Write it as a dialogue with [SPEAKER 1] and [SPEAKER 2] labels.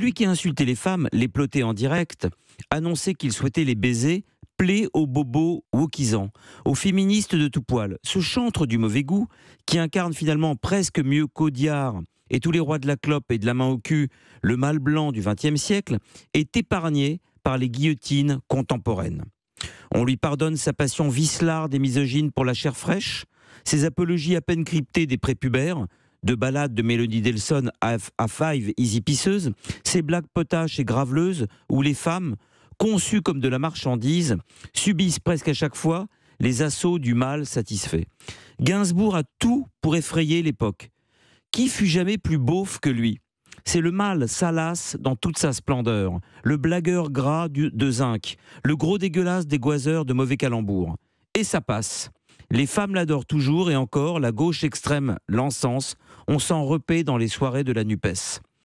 [SPEAKER 1] Lui qui insultait les femmes, les plotait en direct, annonçait qu'il souhaitait les baiser, plaît aux bobos ou aux féministes de tout poil, ce chantre du mauvais goût qui incarne finalement presque mieux qu'Audiard et tous les rois de la clope et de la main au cul, le mâle blanc du XXe siècle, est épargné par les guillotines contemporaines. On lui pardonne sa passion vicelarde et misogyne pour la chair fraîche, ses apologies à peine cryptées des prépubères, de ballades de Mélodie Delson à, Five Easy Pisseuse, ces blagues potaches et graveleuses où les femmes, conçues comme de la marchandise, subissent presque à chaque fois les assauts du mal satisfait. Gainsbourg a tout pour effrayer l'époque. Qui fut jamais plus beauf que lui c'est le mal salace dans toute sa splendeur, le blagueur gras de zinc, le gros dégueulasse des goiseurs de mauvais calembours. Et ça passe. Les femmes l'adorent toujours et encore, la gauche extrême l'encense, on s'en repaît dans les soirées de la NUPES.